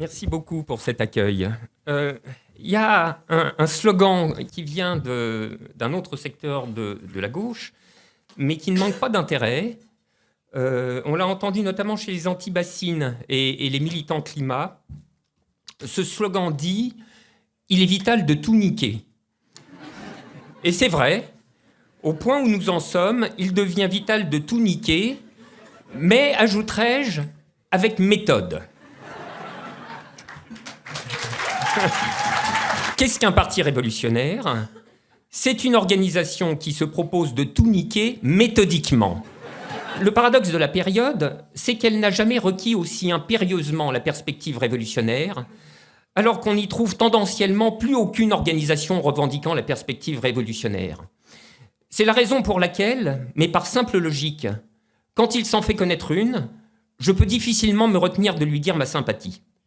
Merci beaucoup pour cet accueil. Euh, il y a un, slogan qui vient d'un autre secteur de, la gauche, mais qui ne manque pas d'intérêt. Euh, on l'a entendu notamment chez les anti-bassines et, et, les militants climat. Ce slogan dit Il est vital de tout niquer. Et c'est vrai, au point où nous en sommes, il devient vital de tout niquer, mais, ajouterais-je je avec méthode. Qu'est-ce qu'un parti révolutionnaire C'est une organisation qui se propose de tout niquer méthodiquement. Le paradoxe de la période, c'est qu'elle n'a jamais requis aussi impérieusement la perspective révolutionnaire, alors qu'on y trouve tendanciellement plus aucune organisation revendiquant la perspective révolutionnaire. C'est la raison pour laquelle, mais par simple logique, quand il s'en fait connaître une, je peux difficilement me retenir de lui dire ma sympathie.